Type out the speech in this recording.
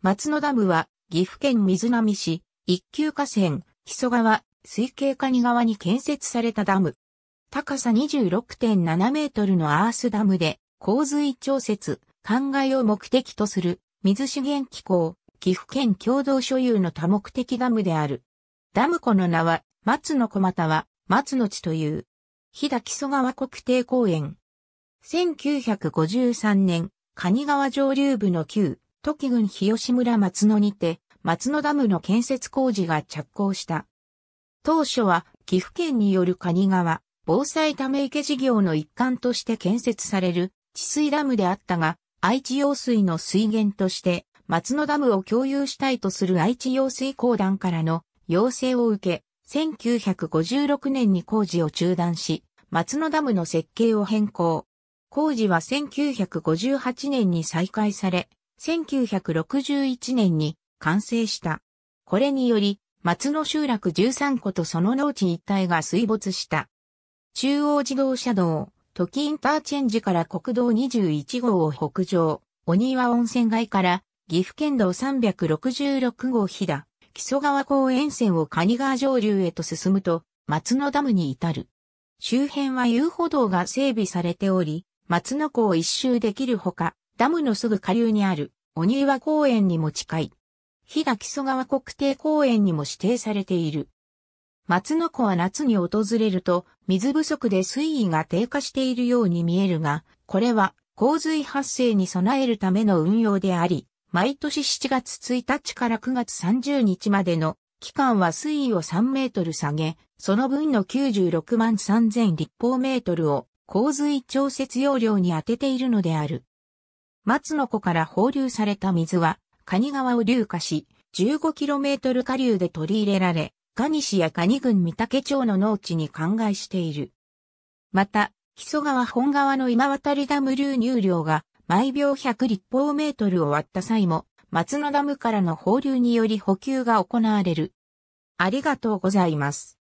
松野ダムは、岐阜県水波市、一級河川、木曽川、水系蟹川に建設されたダム。高さ26.7メートルのアースダムで、洪水調節、灌漑を目的とする、水資源機構、岐阜県共同所有の多目的ダムである。ダム湖の名は、松野小又は、松野地という。日田木曽川国定公園。1953年、蟹川上流部の旧、時郡日吉村松野にて、松野ダムの建設工事が着工した。当初は岐阜県による蟹川防災ため池事業の一環として建設される治水ダムであったが、愛知用水の水源として松野ダムを共有したいとする愛知用水公団からの要請を受け、1956年に工事を中断し、松野ダムの設計を変更。工事は1958年に再開され、1961年に完成した。これにより、松野集落13個とその農地一帯が水没した。中央自動車道、時インターチェンジから国道21号を北上、鬼岩温泉街から岐阜県道366号飛騨、木曽川公園線を蟹川上流へと進むと、松野ダムに至る。周辺は遊歩道が整備されており、松野湖を一周できるほか、ダムのすぐ下流にある、鬼岩公園にも近い。日が木曽川国定公園にも指定されている。松の湖は夏に訪れると、水不足で水位が低下しているように見えるが、これは洪水発生に備えるための運用であり、毎年7月1日から9月30日までの期間は水位を3メートル下げ、その分の96万3000立方メートルを洪水調節容量に当てているのである。松の湖から放流された水は、蟹川を流下し、15km 下流で取り入れられ、蟹市や蟹郡三竹町の農地に灌漑している。また、木曽川本川の今渡りダム流入量が毎秒100立方メートルを割った際も、松のダムからの放流により補給が行われる。ありがとうございます。